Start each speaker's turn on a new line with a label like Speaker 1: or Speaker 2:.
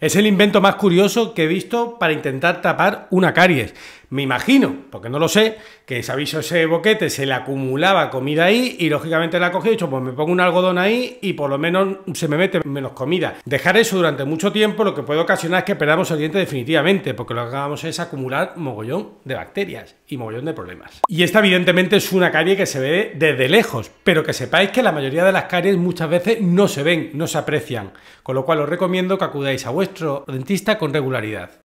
Speaker 1: Es el invento más curioso que he visto para intentar tapar una caries. Me imagino, porque no lo sé, que aviso ese boquete se le acumulaba comida ahí y lógicamente la cogió y dicho, pues me pongo un algodón ahí y por lo menos se me mete menos comida. Dejar eso durante mucho tiempo lo que puede ocasionar es que perdamos el diente definitivamente, porque lo que hagamos es acumular mogollón
Speaker 2: de
Speaker 3: bacterias
Speaker 1: y mogollón de problemas. Y esta evidentemente es una carie que se ve desde lejos, pero que sepáis que
Speaker 4: la mayoría de las caries muchas veces no se ven, no se aprecian, con lo cual os recomiendo que acudáis a vuestros nuestro dentista con regularidad.